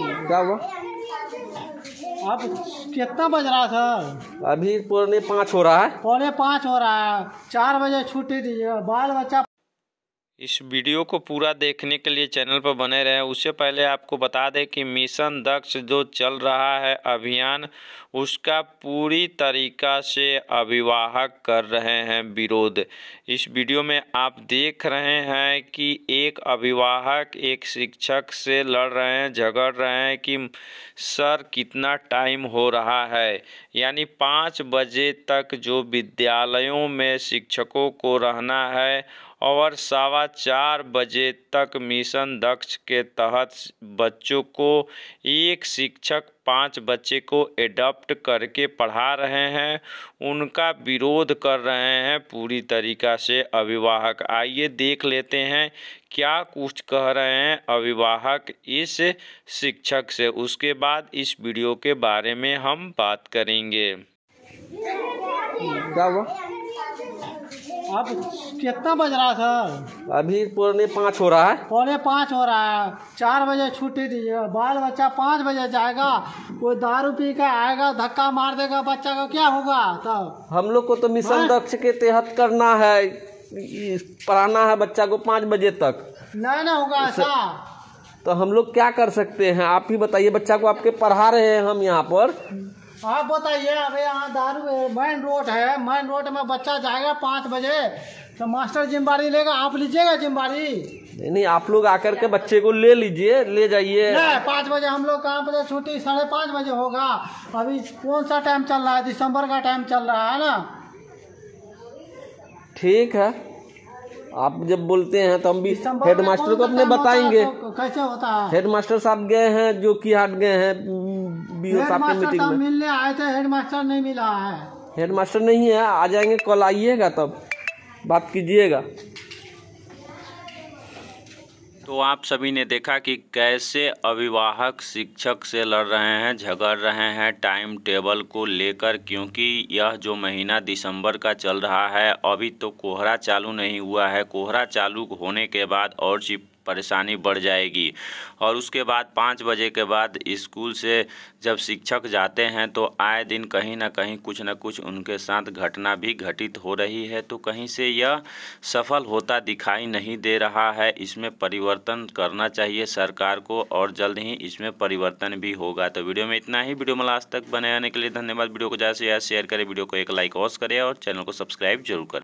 क्या हुआ अब कितना बज रहा था अभी पौने पाँच हो रहा है पौने पाँच हो रहा है चार बजे छुट्टी दीजिए बाल बच्चा इस वीडियो को पूरा देखने के लिए चैनल पर बने रहें उससे पहले आपको बता दें कि मिशन दक्ष जो चल रहा है अभियान उसका पूरी तरीका से अभिवाहक कर रहे हैं विरोध इस वीडियो में आप देख रहे हैं कि एक अभिवाहक एक शिक्षक से लड़ रहे हैं झगड़ रहे हैं कि सर कितना टाइम हो रहा है यानी पाँच बजे तक जो विद्यालयों में शिक्षकों को रहना है और सवा चार बजे तक मिशन दक्ष के तहत बच्चों को एक शिक्षक पांच बच्चे को एडप्ट करके पढ़ा रहे हैं उनका विरोध कर रहे हैं पूरी तरीका से अभिवाहक आइए देख लेते हैं क्या कुछ कह रहे हैं अभिवाहक इस शिक्षक से उसके बाद इस वीडियो के बारे में हम बात करेंगे अब कितना बज रहा था अभी पौने पाँच हो रहा है पौने पाँच हो रहा है चार बजे छुट्टी दीजिए बाल बच्चा पाँच बजे जाएगा कोई दारू पी का आएगा धक्का मार देगा बच्चा को क्या होगा तब तो हम लोग को तो मिशन हाँ? दक्ष के तहत करना है पढ़ाना है बच्चा को पाँच बजे तक नहीं ना होगा ऐसा तो हम लोग क्या कर सकते हैं आप ही बताइए बच्चा को आपके पढ़ा रहे हैं हम यहाँ पर आप बताइए अबे यहाँ दारू मेन रोड है मेन रोड में बच्चा जाएगा पाँच बजे तो मास्टर जिम्मेवारी लेगा आप लीजिएगा जिम्मेवारी नहीं नहीं आप लोग आकर के बच्चे को ले लीजिए ले जाइए पाँच बजे हम लोग कहाँ पर छुट्टी साढ़े पाँच बजे होगा अभी कौन सा टाइम चल रहा है दिसंबर का टाइम चल रहा है ना ठीक है आप जब बोलते हैं तो हम भी हेड मास्टर तो को अपने बताएंगे तो कैसे होता है हेड मास्टर साहब गए हैं जो कि हट गए हैं बीओ साहब की मीटिंग में मिलने आए थे हेड मास्टर नहीं मिला है हेड मास्टर नहीं है आ जाएंगे कल आइएगा तब बात कीजिएगा तो आप सभी ने देखा कि कैसे अभिवाहक शिक्षक से लड़ रहे हैं झगड़ रहे हैं टाइम टेबल को लेकर क्योंकि यह जो महीना दिसंबर का चल रहा है अभी तो कोहरा चालू नहीं हुआ है कोहरा चालू होने के बाद और चीप परेशानी बढ़ जाएगी और उसके बाद पाँच बजे के बाद स्कूल से जब शिक्षक जाते हैं तो आए दिन कहीं ना कहीं कुछ ना कुछ उनके साथ घटना भी घटित हो रही है तो कहीं से यह सफल होता दिखाई नहीं दे रहा है इसमें परिवर्तन करना चाहिए सरकार को और जल्द ही इसमें परिवर्तन भी होगा तो वीडियो में इतना ही वीडियो में लास्ट तक बने रहने के लिए धन्यवाद वीडियो को ज़्यादा से ज़्यादा शेयर करें वीडियो को एक लाइक ऑस करें और चैनल को सब्सक्राइब जरूर करें